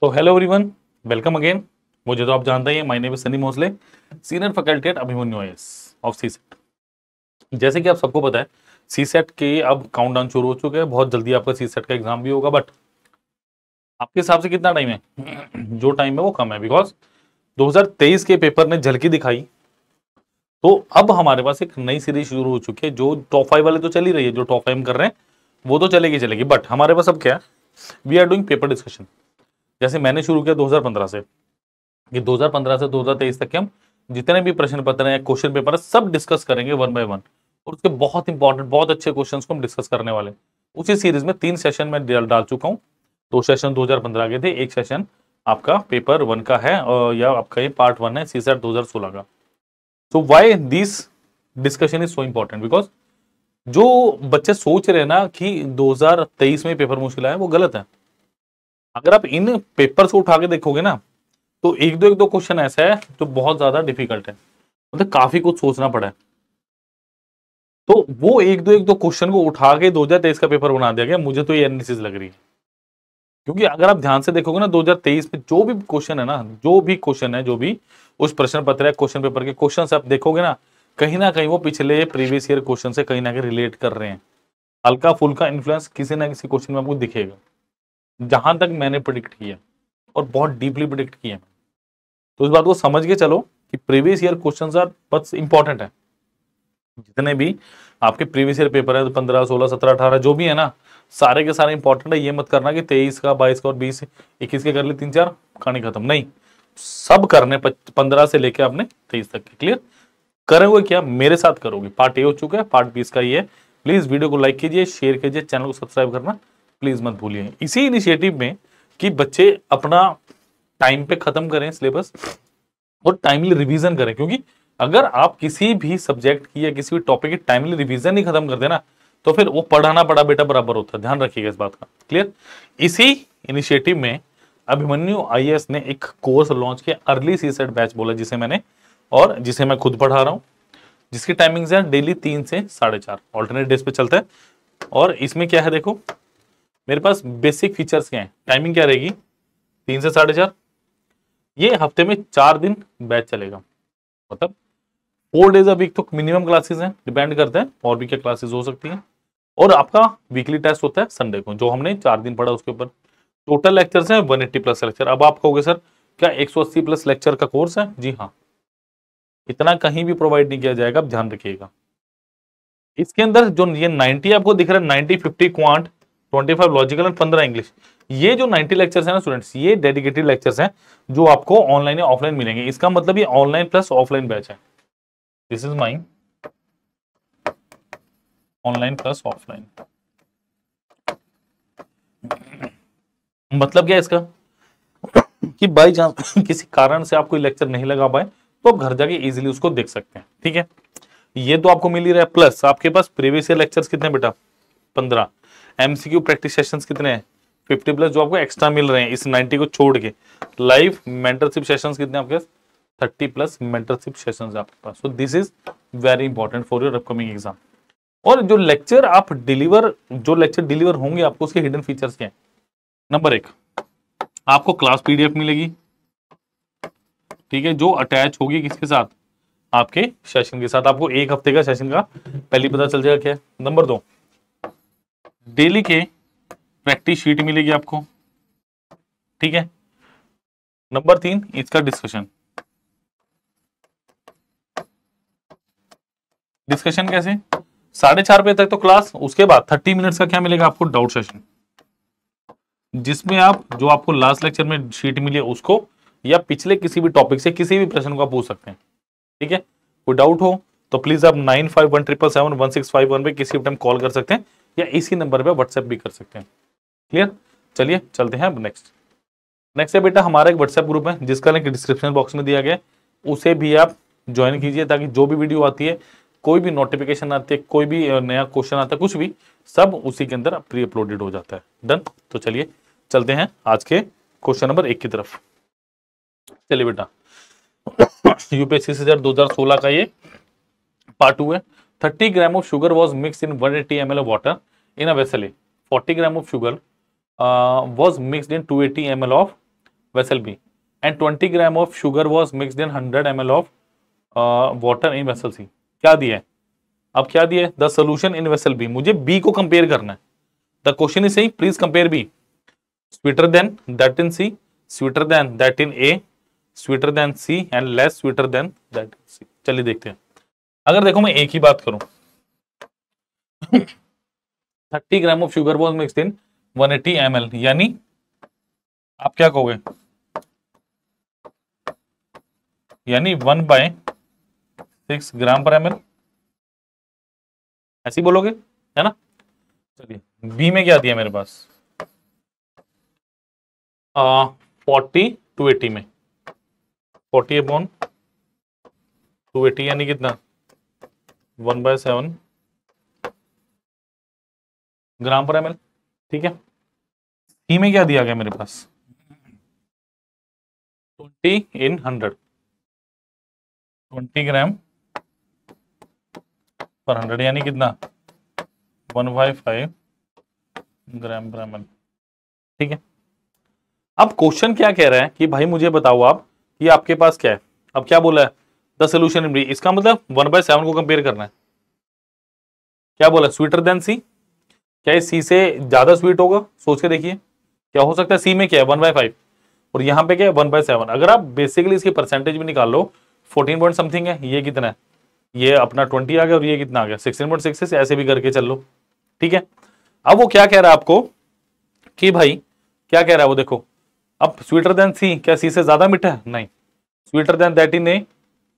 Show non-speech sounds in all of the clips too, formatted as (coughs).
सो hello everyone welcome again मुझे तो आप जानते ही my name is Sunny Mosley senior faculty at Abhimanyu S of CSAT जैसे कि आप सबको पता है सी सेट के अब काउंटडाउन शुरू हो चुके हैं बहुत जल्दी आपका सी सेट का एग्जाम भी होगा बट आपके हिसाब से कितना टाइम है (clears throat) जो टाइम है वो कम है बिकॉज 2023 के पेपर ने झलकी दिखाई तो अब हमारे पास एक नई सीरीज शुरू हो चुकी है जो टॉप फाइव वाले तो चली रही है जो टॉप फाइव कर रहे हैं वो तो चलेगी चलेगी बट हमारे पास अब क्या है we are doing paper discussion जैसे मैंने शुरू किया 2015 से कि 2015 से 2023 तक के हम जितने भी प्रश्न पत्र हैं क्वेश्चन पेपर है सब डिस्कस करेंगे वन बाय वन और उसके बहुत इंपॉर्टेंट बहुत अच्छे क्वेश्चन को हम डिस्कस करने वाले उसी सीरीज में तीन सेशन में डाल चुका हूँ दो सेशन पंद्रह के थे एक सेशन आपका पेपर वन का है और या आपका ये पार्ट वन है सी सेट दो का so why this discussion is so important because जो बच्चे सोच रहे हैं ना कि 2023 में पेपर मुश्किल आया वो गलत है अगर आप इन पेपर्स को उठा के देखोगे ना तो एक दो एक दो क्वेश्चन ऐसा है जो बहुत ज्यादा डिफिकल्ट है मतलब तो काफी कुछ सोचना पड़ा है तो वो एक दो एक दो क्वेश्चन को उठा के दो हजार तेईस का पेपर बना दिया गया मुझे तो ये एनालिसिस लग रही है क्योंकि अगर आप ध्यान से देखोगे ना 2023 में जो भी क्वेश्चन है ना जो भी क्वेश्चन है जो भी उस प्रश्न पत्र है क्वेश्चन पेपर के क्वेश्चन आप देखोगे ना कहीं ना कहीं वो पिछले प्रीवियस ईयर क्वेश्चन से कहीं ना कहीं रिलेट कर रहे हैं हल्का फुल्का इन्फ्लुएंस किसी ना किसी क्वेश्चन में आपको दिखेगा जहां तक मैंने प्रिडिक्ट किया और बहुत डीपली प्रिडिक्ट किया तो इस बात को समझ के चलो कि प्रीवियस ईयर क्वेश्चन आर बस इंपॉर्टेंट है जितने भी आपके प्रीवियस ईयर पेपर है तो पंद्रह सोलह सत्रह अठारह जो भी है ना सारे के सारे इंपॉर्टेंट है ये मत करना कि तेईस का बाईस का और बीस इक्कीस के कर ले तीन चार कहानी खत्म नहीं सब करने पंद्रह से लेके आपने तेईस तक के क्लियर करोगे क्या मेरे साथ करोगे पार्ट ए हो चुका है पार्ट बीस का ये है प्लीज वीडियो को लाइक कीजिए शेयर कीजिए चैनल को सब्सक्राइब करना प्लीज़ मत भूलिए इसी इनिशिएटिव में कि बच्चे अपना टाइम पे ख़त्म करें सिलेबस और टाइमली रिवीजन करें क्योंकि अगर आप किसी भी सब्जेक्ट की या किसी भी टॉपिक की टाइमली रिवीजन ही खत्म कर देना तो फिर वो पढ़ाना पड़ा बेटा बराबर होता है ध्यान रखिएगा इस बात का क्लियर इसी इनिशिएटिव में अभिमन्यु आई ने एक कोर्स लॉन्च किया अर्ली सी सेट बैच बोला जिसे मैंने और जिसे मैं खुद पढ़ा रहा हूँ जिसकी टाइमिंग्स है डेली तीन से साढ़े चार ऑल्टरनेट डेज पे चलते हैं और इसमें क्या है देखो मेरे पास बेसिक फीचर्स क्या हैं टाइमिंग क्या रहेगी तीन से साढ़े चार ये हफ्ते में चार दिन बैच चलेगा मतलब फोर डेज अ तो मिनिमम क्लासेस हैं डिपेंड करते हैं और भी क्या क्लासेस हो सकती हैं और आपका वीकली टेस्ट होता है संडे को जो हमने चार दिन पढ़ा उसके ऊपर टोटल लेक्चर्स हैं 180 प्लस लेक्चर अब आप कहोगे सर क्या अस्सी प्लस लेक्चर का कोर्स है जी हाँ इतना कहीं भी प्रोवाइड नहीं किया जाएगा आप ध्यान रखिएगा इसके अंदर जो ये 90 आपको दिख रहा है 90 50 quant twenty five logical and पंद्रह इंग्लिश ये जो 90 लेक्चर्स है ना स्टूडेंट्स ये डेडिकेटेड लेक्चर्स हैं जो आपको ऑनलाइन या ऑफलाइन मिलेंगे इसका मतलब ये ऑनलाइन प्लस ऑफलाइन बैच है this is my online plus offline मतलब क्या इसका कि बाई चांस (coughs) किसी कारण से आप कोई लेक्चर नहीं लगा पाए तो घर जाके इजीली उसको देख सकते हैं ठीक है ये तो आपको मिल ही रहा है प्लस आपके पास प्रीवियस ईयर लेक्चर्स कितने बेटा पंद्रह एमसीक्यू प्रैक्टिस सेशंस कितने हैं 50 प्लस जो आपको एक्स्ट्रा मिल रहे हैं इस 90 को छोड़ के लाइव मेंटरशिप सेशंस कितने आपके पास 30 प्लस मेंटरशिप सेशंस आपके पास so this is very important for your upcoming exam और जो लेक्चर आप डिलीवर जो लेक्चर डिलीवर होंगे आपको उसके हिडन फीचर्स क्या है नंबर एक आपको क्लास पीडीएफ मिलेगी ठीक है जो अटैच होगी किसके साथ आपके सेशन के साथ आपको एक हफ्ते का सेशन का पहली पता चल जाएगा क्या नंबर दो डेली के प्रैक्टिस शीट मिलेगी आपको ठीक है नंबर तीन इसका डिस्कशन डिस्कशन कैसे साढ़े चार बजे तक तो क्लास उसके बाद थर्टी मिनट्स का क्या मिलेगा आपको डाउट सेशन जिसमें आप जो आपको लास्ट लेक्चर में शीट मिली उसको या पिछले किसी भी टॉपिक से किसी भी प्रश्न को आप पूछ सकते हैं ठीक है कोई डाउट हो तो प्लीज आप nine five one triple seven one six five one पे किसी भी टाइम कॉल कर सकते हैं या इसी नंबर पे व्हाट्सएप भी कर सकते हैं क्लियर चलिए चलते हैं अब नेक्स्ट नेक्स्ट है बेटा हमारा एक व्हाट्सएप ग्रुप है जिसका लिंक डिस्क्रिप्शन बॉक्स में दिया गया उसे भी आप ज्वाइन कीजिए ताकि जो भी वीडियो आती है कोई भी नोटिफिकेशन आती है कोई भी नया क्वेश्चन आता है कुछ भी सब उसी के अंदर प्री अपलोडेड हो जाता है डन तो चलिए चलते हैं आज के क्वेश्चन नंबर एक की तरफ चलिए बेटा यूपीएससी (coughs) से दो हजार सोलह का ये पार्ट टू है 30 gram of sugar was mixed in 180 ml of water in a vessel A. 40 gram of sugar uh, was mixed in 280 ml of vessel B and 20 gram of sugar was mixed in 100 ml of uh, water in vessel C. क्या दिया है अब क्या दिया है the solution in vessel B मुझे B को compare करना है the question is saying please compare B sweeter than that in C sweeter than that in A sweeter than C and less sweeter than that C चलिए देखते हैं अगर देखो मैं एक ही बात करूं thirty gram of sugar was mix in 180 eighty M L यानी आप क्या कहोगे यानी वन बाय सिक्स ग्राम पर एम एल बोलोगे है ना चलिए बी में क्या दिया मेरे पास फोर्टी टू एटी में फोर्टी अपॉन टू एटी यानी कितना वन बाय सेवन ग्राम पर एम ठीक है टी e में क्या दिया गया मेरे पास twenty in hundred twenty gram पर हंड्रेड यानी कितना वन बाय फाइव ग्राम पर एम ठीक है अब क्वेश्चन क्या कह रहे हैं कि भाई मुझे बताओ आप कि आपके पास क्या है अब क्या बोला है द सोल्यूशन इन बी इसका मतलब वन बाय सेवन को कंपेयर करना है क्या बोला स्वीटर देन सी क्या ये सी से ज्यादा स्वीट होगा सोच के देखिए क्या हो सकता है सी में क्या है वन बाय फाइव और यहाँ पे क्या है वन बाय सेवन अगर आप बेसिकली इसकी परसेंटेज भी निकाल लो फोर्टीन पॉइंट समथिंग है ये कितना है ये अपना ट्वेंटी आ गया और ये कितना आ गया सिक्सटीन पॉइंट सिक्स ऐसे भी करके चल लो ठीक है अब वो क्या कह रहा है आपको कि भाई क्या कह रहा है वो देखो अब स्वीटर देन सी क्या सी से ज्यादा मीठा है नहीं स्वीटर देन दैट इन नहीं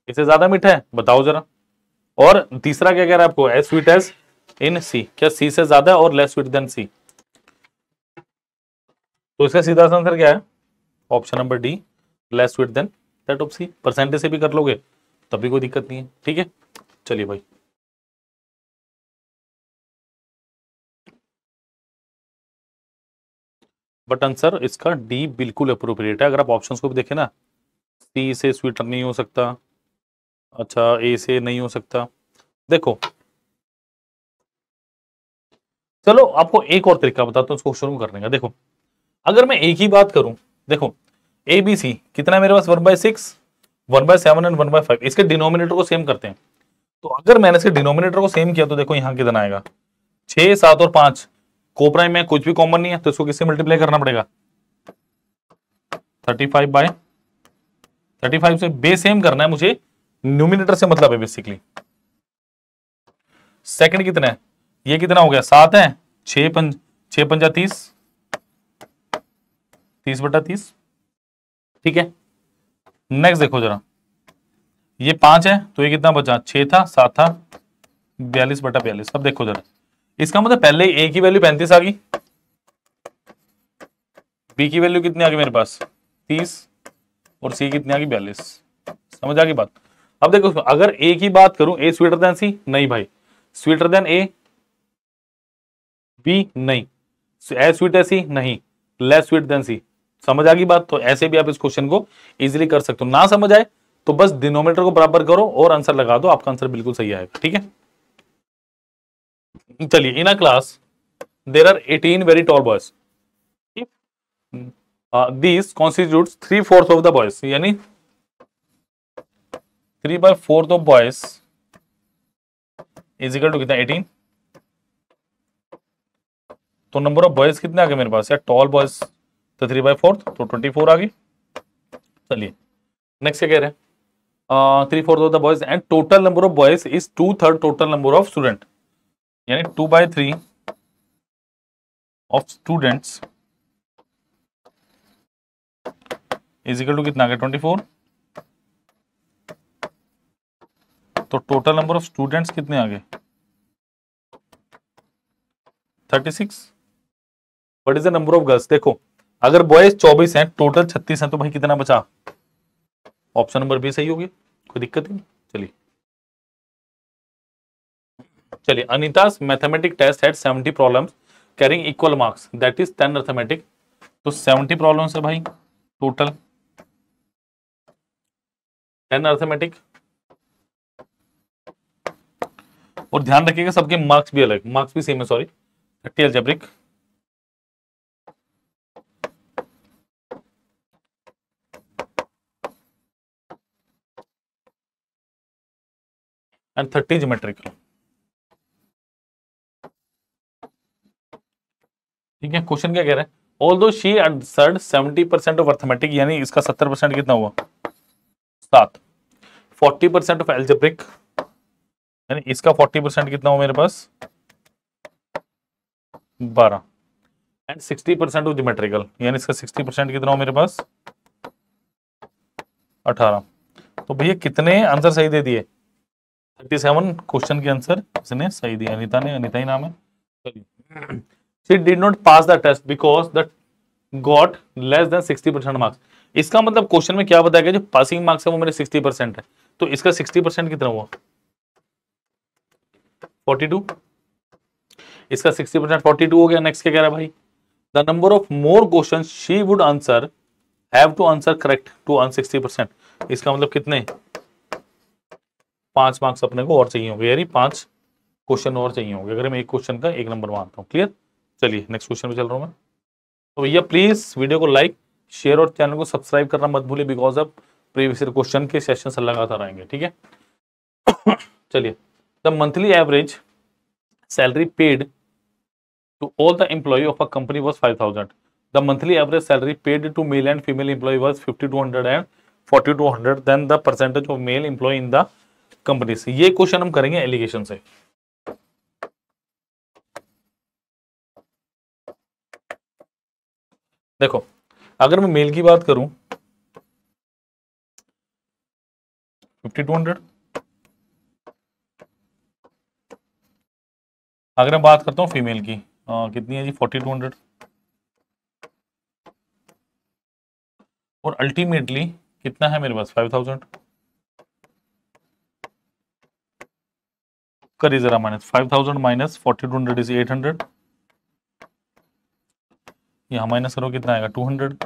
इससे ज्यादा मीठा है बताओ जरा और तीसरा क्या कह रहा है आपको as sweet as in C क्या सी से ज्यादा और लेस स्वीट देन सी तो इसका सीधा आंसर क्या है option number D less sweet than that of C percentage से भी कर लोगे तब भी कोई दिक्कत नहीं है ठीक है चलिए भाई बट आंसर इसका डी बिल्कुल अप्रोप्रिएट है अगर आप ऑप्शंस को भी देखें ना सी से स्वीटर नहीं हो सकता अच्छा ए से नहीं हो सकता देखो चलो आपको एक और तरीका बताता हूं उसको शुरू करने का देखो अगर मैं एक ही बात करूं देखो ए बी सी कितना मेरे पास one by six one by seven and one by five इसके डिनोमिनेटर को सेम करते हैं तो अगर मैंने इसके डिनोमिनेटर को सेम किया तो देखो यहां कितना आएगा छह सात और पांच कोपराइम में कुछ भी कॉमन नहीं है तो इसको किससे मल्टीप्लाई करना पड़ेगा thirty five by thirty five से बे सेम करना है मुझे न्यूमिनेटर से मतलब है बेसिकली सेकंड कितना है ये कितना हो गया सात है छ पंच छ पंजा तीस तीस बटा तीस ठीक है नेक्स्ट देखो जरा ये पांच है तो ये कितना बचा छ था सात था बयालीस बटा बयालीस अब देखो जरा इसका मतलब पहले ए की वैल्यू पैंतीस आ गई बी की वैल्यू कितनी आ गई मेरे पास तीस और सी कितनी आ गई बयालीस समझ आ गई बात अब देखो अगर ए की बात करूं ए स्वीटर देन सी नहीं भाई स्वीटर देन ए बी नहीं ए स्वीट है सी नहीं लेस स्वीट देन सी समझ आ गई बात तो ऐसे भी आप इस क्वेश्चन को इजीली कर सकते हो ना समझ आए तो बस डिनोमीटर को बराबर करो और आंसर लगा दो आपका आंसर बिल्कुल सही आएगा ठीक है चलिए in a class there are eighteen very tall boys these constitute three fourth of the boys यानी three by four of boys is equal to कितना एटीन तो नंबर ऑफ बॉयज कितने आ गए मेरे पास यार टॉल बॉयज तो थ्री बाय फोर तो ट्वेंटी फोर आ गई चलिए नेक्स्ट क्या कह रहे हैं three fourth of the boys and total number of boys is to third total number of student यानी two by three of students is equal to कितना आ गया ट्वेंटी फोर तो टोटल नंबर ऑफ स्टूडेंट्स कितने आ गए thirty six what is the number of girls देखो अगर बॉयज चौबीस हैं टोटल छत्तीस हैं तो भाई कितना बचा ऑप्शन नंबर बी सही हो गया कोई दिक्कत नहीं चलिए चलिए Anita mathematic test had seventy problems carrying equal marks that is ten mathematic तो सेवेंटी प्रॉब्लम्स है भाई टोटल टेन अर्थमेटिक और ध्यान रखिएगा सबके मार्क्स भी अलग मार्क्स भी सेम है sorry thirty algebraic and thirty geometric ठीक है क्वेश्चन क्या कह रहे हैं although she and seventy percent of arithmetic यानी इसका सत्तर परसेंट कितना हुआ सात फोर्टी परसेंट ऑफ एल्जेब्रिक यानी इसका फोर्टी परसेंट कितना हो मेरे पास बारह and sixty percent of geometrical यानी इसका सिक्सटी परसेंट कितना हो मेरे पास अठारह तो भैया कितने आंसर सही दे दिए थर्टी सेवन क्वेश्चन के आंसर इसने सही दिया अनिता ने अनिता ही नाम है चलिए she did not pass the test because the got less than sixty percent marks इसका मतलब क्वेश्चन में क्या बताया गया जो पासिंग मार्क्स है वो मेरे सिक्सटी परसेंट है तो इसका सिक्सटी परसेंट कितना हुआ 42 इसका 60 परसेंट फोर्टी हो गया नेक्स्ट क्या कह रहा है भाई the number of more question she would answer have to answer correct to earn sixty percent इसका मतलब कितने पांच मार्क्स अपने को और चाहिए होंगे यानी पांच क्वेश्चन और चाहिए होंगे अगर मैं एक क्वेश्चन का एक नंबर मानता हूँ क्लियर चलिए नेक्स्ट क्वेश्चन पे चल रहा हूँ मैं तो भैया प्लीज वीडियो को लाइक शेयर और चैनल को सब्सक्राइब करना मत भूलिए बिकॉज ऑफ प्रीवियस क्वेश्चन के सेशन से लगातार आएंगे ठीक है (coughs) चलिए the monthly average salary paid to all the employee of a company was five thousand the monthly average salary paid to male and female employee was fifty two hundred and forty two hundred then the percentage of male employee in the companies ये question हम करेंगे allegation से देखो अगर मैं mail की बात करूं फिफ्टी टू हंड्रेड अगर मैं बात करता हूँ फीमेल की आ, कितनी है जी फोर्टी टू हंड्रेड और अल्टीमेटली कितना है मेरे पास फाइव थाउजेंड करिए जरा minus five thousand minus forty two hundred is eight hundred यहां माइनस करो कितना आएगा टू हंड्रेड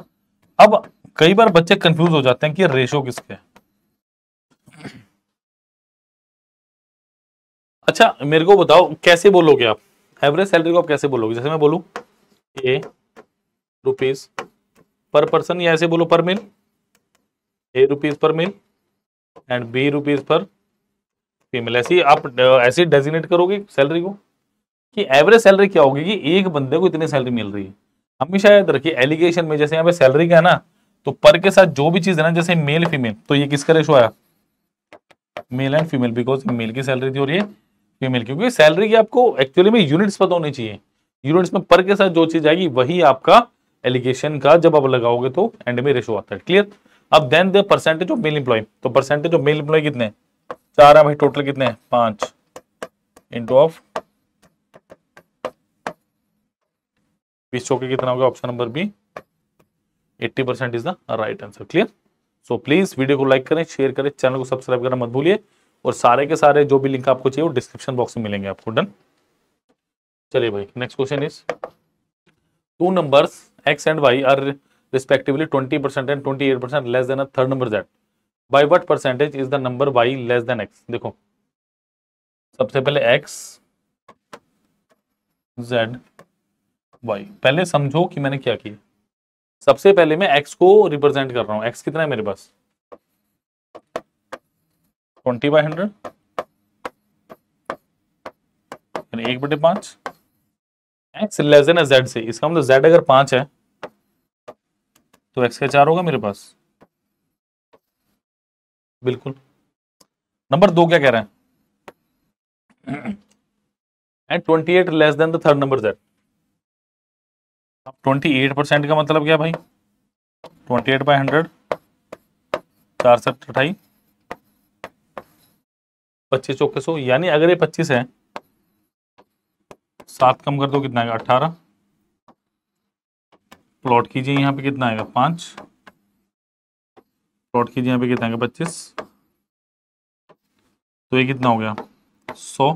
अब कई बार बच्चे कंफ्यूज हो जाते हैं कि रेशो किसके है अच्छा मेरे को बताओ कैसे बोलोगे आप एवरेज सैलरी को आप कैसे बोलोगे जैसे मैं बोलू ए रुपीज पर पर्सन या ऐसे बोलो पर मील A rupees per male and B rupees per female ऐसी आप ऐसे डेजिनेट करोगे सैलरी को कि एवरेज सैलरी क्या होगी कि एक बंदे को इतनी सैलरी मिल रही है हमेशा याद रखिए एलिगेशन में जैसे यहाँ पे सैलरी का है ना तो पर के साथ जो भी चीज है ना जैसे मेल फीमेल तो ये किसका रेशो आया male and female because male की सैलरी थी और ये फीमेल क्योंकि सैलरी की आपको एक्चुअली में यूनिट्स पता होनी चाहिए यूनिट्स में पर के साथ जो चीज आएगी वही आपका एलिगेशन का जब आप लगाओगे तो एंड में रेशो आता है क्लियर अब then the percentage of male employee तो परसेंटेज ऑफ मेल इंप्लॉय कितने चार है भाई टोटल कितने हैं पांच इंटू ऑफ बीस चौके कितना होगा option number B 80 percent is the right answer clear so please video को लाइक करें शेयर करें चैनल को सब्सक्राइब करना मत भूलिए और सारे के सारे जो भी लिंक आपको चाहिए वो डिस्क्रिप्शन बॉक्स में मिलेंगे आपको डन चलिए भाई next question is two numbers X and Y are respectively twenty respectively 20% and 28% less than a third number Z by what percentage is the number Y less than X देखो सबसे पहले x Z Y पहले समझो कि मैंने क्या किया सबसे पहले मैं एक्स को रिप्रेजेंट कर रहा हूँ एक्स कितना है मेरे पास ट्वेंटी बाई हंड्रेड एक बटे पांच एक्स लेस देन जेड से इसका मतलब जेड अगर पांच है तो एक्स का चार होगा मेरे पास बिल्कुल नंबर दो क्या कह रहे हैं and twenty eight less than the third number Z अब ट्वेंटी एट परसेंट का मतलब क्या भाई ट्वेंटी एट बाई हंड्रेड चार सौ अट्ठाईस पच्चीस चौके सौ यानी अगर ये पच्चीस है सात कम कर दो कितना आएगा अट्ठारह प्लॉट कीजिए यहाँ पे कितना आएगा पाँच प्लॉट कीजिए यहाँ पे कितना आएगा पच्चीस तो ये कितना हो गया सौ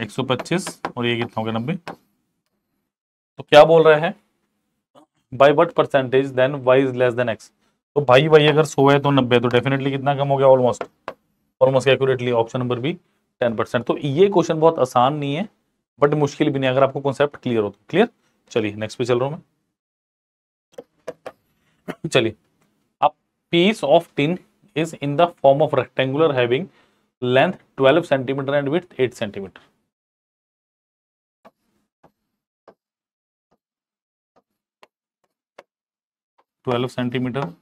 एक सौ पच्चीस और ये कितना हो गया नब्बे तो क्या बोल रहे हैं by what percentage than Y is less than X तो भाई भाई अगर सो है तो नब्बे तो डेफिनेटली कितना कम हो गया almost almost accurately option number B ten percent तो ये क्वेश्चन बहुत आसान नहीं है बट मुश्किल भी नहीं अगर आपको कॉन्सेप्ट क्लियर हो तो क्लियर चलिए नेक्स्ट पे चल रहा हूं मैं चलिए अब piece of tin is in the form of rectangular having length 12 centimetre and width 8 centimetre twelve centimetre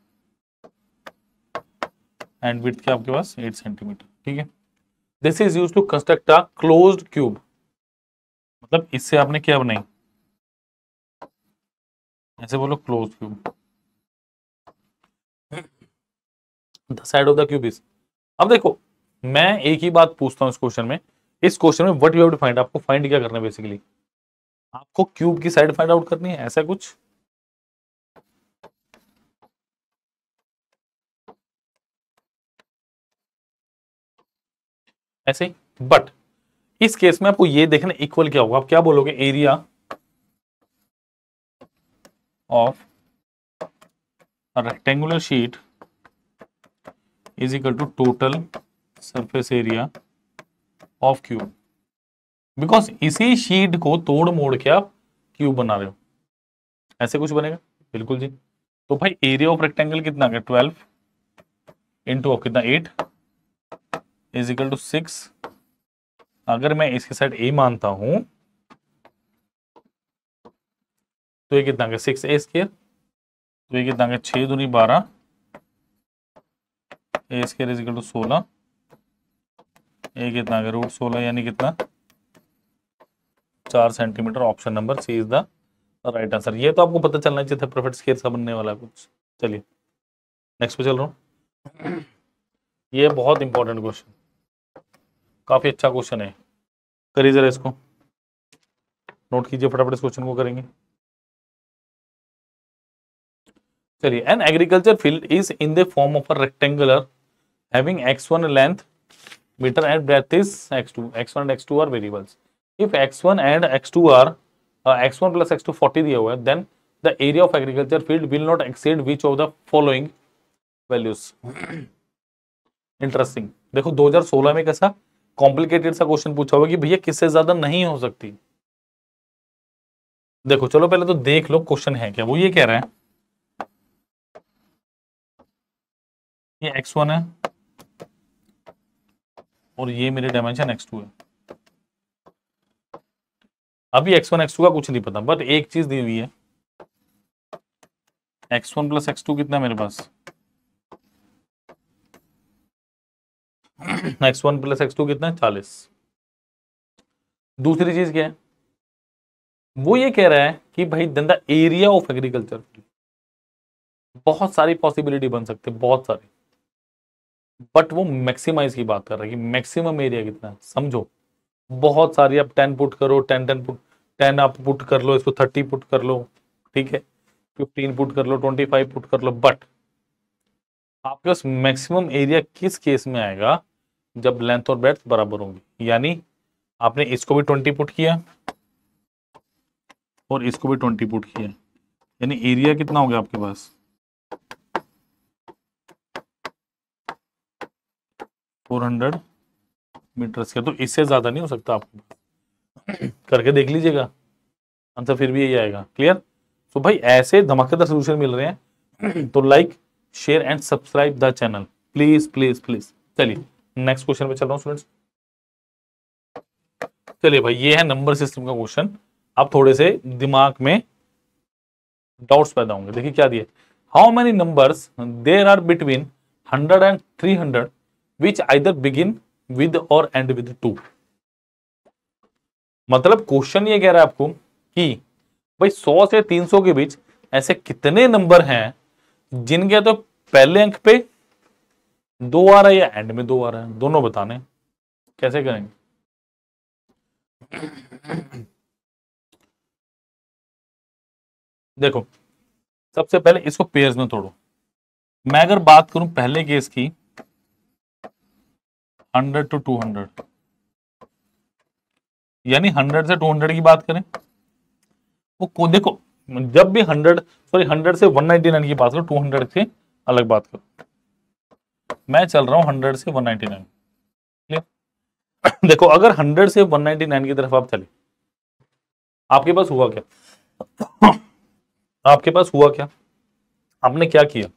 and width क्या आपके पास एट सेंटीमीटर ठीक है this is use to construct a close cube मतलब इससे आपने क्या बनाई ऐसे बोलो close cube the side of the cube is अब देखो मैं एक ही बात पूछता हूं इस क्वेश्चन में इस क्वेश्चन में what you have to find आपको फाइंड क्या करना है बेसिकली आपको क्यूब की साइड फाइंड आउट करनी है ऐसा कुछ ऐसे बट इस केस में आपको ये देखना इक्वल क्या होगा आप क्या बोलोगे area of rectangular sheet is equal to total surface area of cube because इसी शीट को तोड़ मोड़ के आप क्यूब बना रहे हो ऐसे कुछ बनेगा बिल्कुल जी तो भाई एरिया ऑफ रेक्टेंगल कितना आ गया ट्वेल्व इंटू कितना eight is equal to six अगर मैं इसके साइड ए मानता हूं तो ये कितना का सिक्स ए स्केयर तो ये कितना का छह दूनी बारह a square is equal to सोलह ए कितना का रूट सोलह यानी कितना चार centimetre option number C is the right answer ये तो आपको पता चलना चाहिए था परफेक्ट स्केयर सा बनने वाला कुछ चलिए नेक्स्ट पे चल रहा हूँ ये बहुत इंपॉर्टेंट क्वेश्चन काफी अच्छा क्वेश्चन है करिए जरा इसको नोट कीजिए फटाफट इस क्वेश्चन को करेंगे चलिए an agriculture field is in the form of a rectangular having x one length metre and breadth is x two x one and x two are variables if x one and x two are x one plus x two forty दिया हुआ है then the area of agriculture field will not exceed which of the following values interesting देखो 2016 में कैसा complicated सा question पूछा होगा कि भैया किससे ज्यादा नहीं हो सकती देखो चलो पहले तो देख लो क्वेश्चन है क्या वो ये कह रहा है ये x1 है और ये मेरे डायमेंशन x2 है अभी x1 x2 का कुछ नहीं पता बट एक चीज दी हुई है x1 वन प्लस एक्स कितना मेरे पास x one plus x two कितना है चालीस दूसरी चीज क्या है वो ये कह रहा है कि भाई then the area of agriculture बहुत सारी पॉसिबिलिटी बन सकते हैं बहुत सारी बट वो मैक्सिमाइज की बात कर रहा है कि मैक्सिमम एरिया कितना है समझो बहुत सारी आप टेन पुट करो टेन टेन पुट टेन आप पुट कर लो इसको थर्टी पुट कर लो ठीक है फिफ्टीन पुट कर लो ट्वेंटी फाइव पुट कर लो बट आपके पास मैक्सिमम एरिया किस केस में आएगा जब लेंथ और ब्रेथ बराबर होंगी यानी आपने इसको भी ट्वेंटी पुट किया और इसको भी ट्वेंटी पुट किया यानी एरिया कितना हो गया आपके पास फोर हंड्रेड मीटर तो इससे ज़्यादा नहीं हो सकता आपको करके देख लीजिएगा आंसर फिर भी यही आएगा क्लियर तो भाई ऐसे धमाकेदार सोल्यूशन मिल रहे हैं तो like share and subscribe the channel please please please चलिए नेक्स्ट क्वेश्चन पे चल रहा हूँ स्टूडेंट्स चलिए भाई ये है नंबर सिस्टम का क्वेश्चन अब थोड़े से दिमाग में डाउट्स पैदा होंगे देखिए क्या दिए how many numbers there are between hundred and three hundred which either begin with और एंड विद टू मतलब क्वेश्चन ये कह रहा है आपको कि भाई 100 से 300 के बीच ऐसे कितने नंबर हैं जिनके तो पहले अंक पे दो आ रहा है या एंड में दो आ रहा है दोनों बताने कैसे करेंगे देखो सबसे पहले इसको पेयर्स में तोड़ो मैं अगर बात करूं पहले केस की हंड्रेड टू टू हंड्रेड यानी हंड्रेड से टू हंड्रेड की बात करें वो को देखो मतलब जब भी हंड्रेड सॉरी हंड्रेड से वन नाइनटी नाइन की बात करो टू हंड्रेड से अलग बात करो मैं चल रहा हूं हंड्रेड से वन नाइनटी नाइन देखो अगर हंड्रेड से वन नाइनटी नाइन की तरफ आप चले आपके पास हुआ क्या (coughs) आपके पास हुआ क्या आपने क्या किया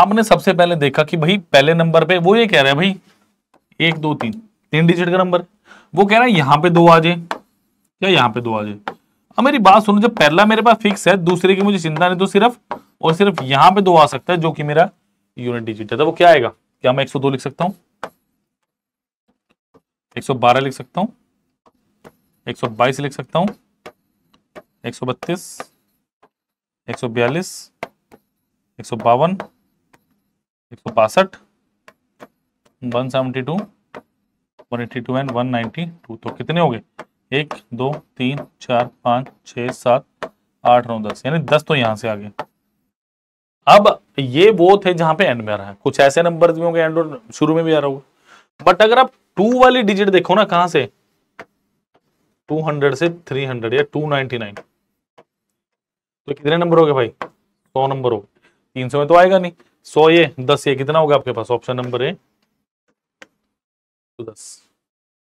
आपने सबसे पहले देखा कि भाई पहले नंबर पे वो ये कह रहा है भाई एक दो तीन तीन डिजिट का नंबर वो कह रहा है यहां पे दो आ जाए या यहां पे दो आ जाए अब मेरी बात सुनो जब पहला मेरे पास फिक्स है दूसरे की मुझे चिंता नहीं तो सिर्फ और सिर्फ यहाँ पे दो आ सकता है जो कि मेरा यूनिट डिजिट है तो वो क्या आएगा क्या मैं 102 लिख सकता सौ 112 लिख सकता सौ 122 लिख सकता हूं एक सौ बत्तीस एक सौ बावन एक सौ बासठ one seventy two one eighty two and one ninety two तो कितने हो गए एक दो तीन चार पाँच छ सात आठ नौ दस यानी दस तो यहां से आ गए अब ये वो थे जहां पे एंड में आ रहा है कुछ ऐसे नंबर भी होंगे एंड शुरू में भी आ रहा होगा बट अगर आप टू वाली डिजिट देखो ना कहां से 200 से 300 या 299 तो कितने नंबर हो गए भाई 100 नंबर हो गए 300 में तो आएगा नहीं 100 ये 10 ये कितना होगा आपके पास ऑप्शन नंबर है तो दस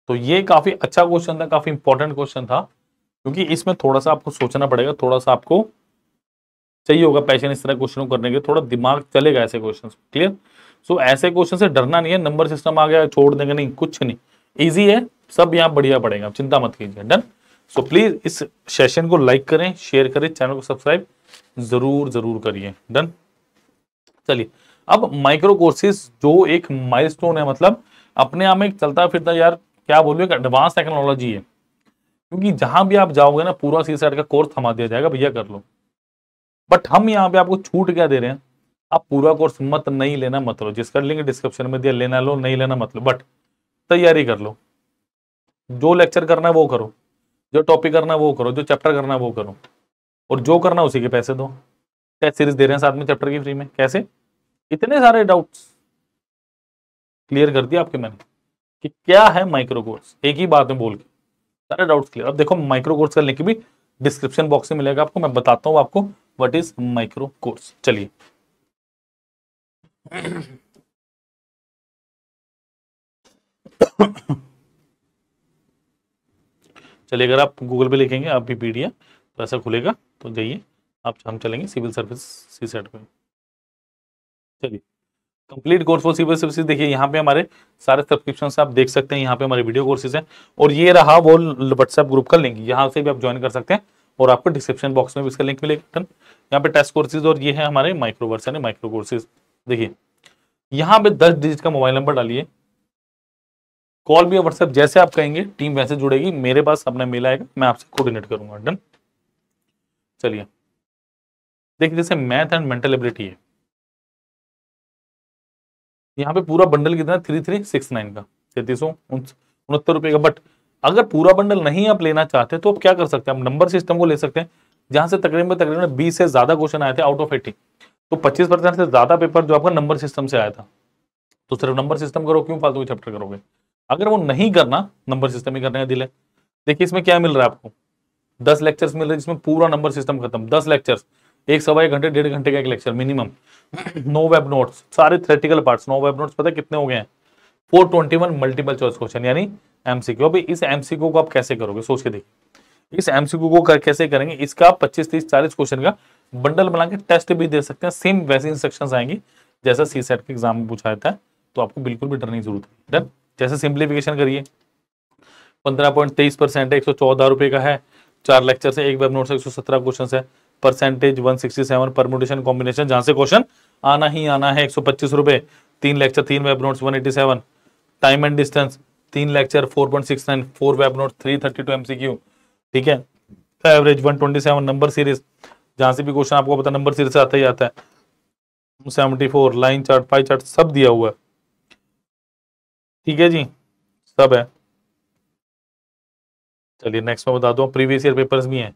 तो ये काफी अच्छा क्वेश्चन था काफी इंपॉर्टेंट क्वेश्चन था क्योंकि इसमें थोड़ा सा आपको सोचना पड़ेगा थोड़ा सा आपको चाहिए होगा पैशन इस तरह क्वेश्चनों करने के थोड़ा दिमाग चलेगा ऐसे क्वेश्चन क्लियर सो ऐसे क्वेश्चन से डरना नहीं है नंबर सिस्टम आ गया छोड़ देंगे नहीं कुछ नहीं ईजी है सब यहाँ बढ़िया पड़ेगा आप चिंता मत कीजिए डन सो प्लीज इस सेशन को लाइक करें शेयर करें चैनल को सब्सक्राइब जरूर जरूर करिए डन चलिए अब माइक्रो कोर्सेज जो एक माइलस्टोन है मतलब अपने आप में एक चलता फिरता यार क्या बोलो एक एडवांस टेक्नोलॉजी है क्योंकि जहां भी आप जाओगे ना पूरा सी सेट का कोर्स थमा दिया जाएगा भैया कर लो बट हम यहाँ पे आपको छूट क्या दे रहे हैं आप पूरा कोर्स मत नहीं लेना मत लो जिसका लिंक डिस्क्रिप्शन में दिया लेना लो नहीं लेना मत लो बट तैयारी कर लो जो लेक्चर करना है वो करो जो टॉपिक करना है वो करो जो चैप्टर करना है वो करो और जो करना है उसी के पैसे दो टेस्ट सीरीज दे रहे हैं साथ में चैप्टर की फ्री में कैसे इतने सारे डाउट्स क्लियर कर दिया आपके मैंने कि क्या है माइक्रो कोर्स एक ही बात में बोल के सारे डाउट क्लियर अब देखो माइक्रो कोर्स करने की भी डिस्क्रिप्शन बॉक्स में मिलेगा आपको मैं बताता हूँ आपको वट इज माइक्रो कोर्स चलिए चलिए अगर आप गूगल पे लिखेंगे आप भी पीडीएफ तो ऐसा खुलेगा तो जाइए आप हम चलेंगे सिविल सर्विस सी सेट में चलिए complete course for civil service देखिए यहाँ पे हमारे सारे सब्सक्रिप्शन आप देख सकते हैं यहाँ पे हमारे वीडियो कोर्सेज हैं और ये रहा वो व्हाट्सएप ग्रुप का लिंक यहाँ से भी आप ज्वाइन कर सकते हैं और आपको डिस्क्रिप्शन बॉक्स में भी इसका लिंक मिलेगा यहाँ पे टेस्ट कोर्सेज और ये है हमारे माइक्रोवर्स यानी माइक्रो कोर्सेज देखिए यहाँ पे दस डिजिट का मोबाइल नंबर डालिए कॉल भी व्हाट्सएप जैसे आप कहेंगे टीम वैसे जुड़ेगी मेरे पास अपना मेल आएगा मैं आपसे कोऑर्डिनेट करूंगा डन चलिए देखिए जैसे मैथ एंड मेंटल एबिलिटी है यहाँ पे पूरा बंडल कितना थ्री थ्री सिक्स नाइन का तैतीस सौ उनहत्तर रुपए का बट अगर पूरा बंडल नहीं आप लेना चाहते तो आप क्या कर सकते हैं आप नंबर सिस्टम को ले सकते हैं जहां से तकरीबन तकरीबन बीस से ज्यादा क्वेश्चन आए थे आउट ऑफ एटी तो पच्चीस परसेंट से ज्यादा पेपर जो आपका नंबर सिस्टम से आया था तो सिर्फ नंबर सिस्टम करो क्यों फालतू चैप्टर करोगे अगर वो नहीं करना नंबर सिस्टम ही करने का दिल है देखिए इसमें क्या मिल रहा है आपको दस लेक्चर्स मिल रहे हैं जिसमें पूरा नंबर सिस्टम खत्म दस लेक्चर्स एक सवा एक घंटे डेढ़ घंटे का एक lecture minimum no web notes सारे theoretical part no web notes पता है कितने हो गए हैं four twenty one multiple choice question यानी एमसीक्यू अभी इस एमसीक्यू को आप कैसे करोगे सोच के देखिए इस एमसीक्यू को कर, कैसे करेंगे इसका आप पच्चीस तीस चालीस क्वेश्चन का बंडल बना के टेस्ट भी दे सकते हैं सेम वैसे इंस्ट्रक्शन आएंगे जैसा सी सेट के एग्जाम में पूछा जाता है तो आपको बिल्कुल भी डरने की जरूरत है डन जैसे सिंप्लीफिकेशन करिए पंद्रह पॉइंट तेईस परसेंट है एक सौ चौदह रुपए का है चार लेक्चर से एक वेब नोट से एक सौ सत्रह क्वेश्चन है परसेंटेज 167 परम्यूटेशन कॉम्बिनेशन जहां से क्वेश्चन आना ही आना है एक सौ पच्चीस रुपए तीन लेक्चर तीन web notes 187 time and distance तीन lecture 4.69 four web note three thirty two MCQ ठीक है एवरेज 127 नंबर सीरीज जहां से भी क्वेश्चन आपको पता नंबर सीरीज से आता ही आता है 74 लाइन चार्ट पाई चार्ट सब दिया हुआ है ठीक है जी सब है चलिए नेक्स्ट में बता दो प्रीवियस ईयर पेपर्स भी हैं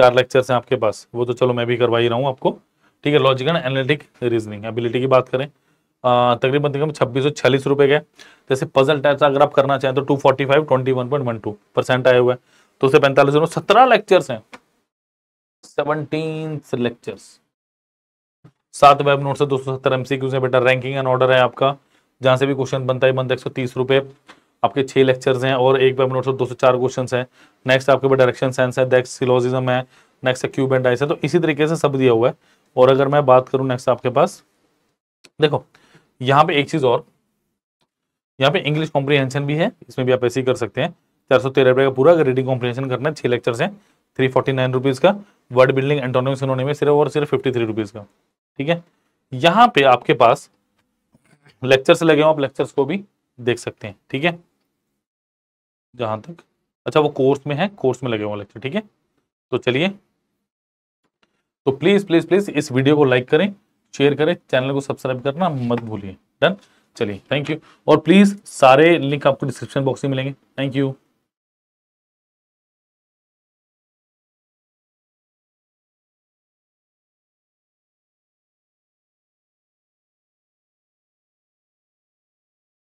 चार लेक्चर्स हैं आपके पास वो तो चलो मैं भी करवा ही रहा हूँ आपको ठीक है logic and analytic reasoning ability की बात करें तकरीबन तकरीबन छब्बीस सौ छियालीस रुपये गए जैसे पजल टाइप अगर आप करना चाहें तो two forty five twenty one point one two percent आए हुए है तो उसे पैंतालीस रुपये सत्रह लेक्चर्स हैं सेवनटीन लेक्चर्स सात वेब नोट से दो सौ सत्तर एम से बेटा रैंकिंग एंड ऑर्डर है आपका जहाँ से भी क्वेश्चन बनता है बनता है एक सौ तीस रुपये आपके छह लेक्चर्स हैं और एक बार से दो सौ चार क्वेश्चन है नेक्स्ट आपके पास डायरेक्शन सेंस है नेक्स्ट सिलोजिज्म है नेक्स्ट है क्यूब एंड डाइस है तो इसी तरीके से सब दिया हुआ है और अगर मैं बात करूं नेक्स्ट आपके पास देखो यहाँ पे एक चीज़ और यहाँ पे इंग्लिश कॉम्प्रीहेंशन भी है इसमें भी आप ऐसे ही कर सकते हैं चार सौ तेरह रुपये का पूरा रीडिंग कॉम्प्रीहेंशन करना है छह लेक्चर है थ्री फोर्टी नाइन रुपीज़ का वर्ड बिल्डिंग एंटोनिम्स इन्होंने में सिर्फ और सिर्फ फिफ्टी थ्री रुपीज़ का ठीक है यहाँ पे आपके पास लेक्चर्स लगे हों आप लेक्चर्स को भी देख सकते हैं ठीक है जहां तक अच्छा वो कोर्स में है कोर्स में लगे हुए लेक्चर ठीक है तो चलिए तो प्लीज़ प्लीज़ प्लीज़ इस वीडियो को लाइक करें शेयर करें चैनल को सब्सक्राइब करना मत भूलिए डन चलिए थैंक यू और प्लीज़ सारे लिंक आपको डिस्क्रिप्शन बॉक्स में मिलेंगे थैंक यू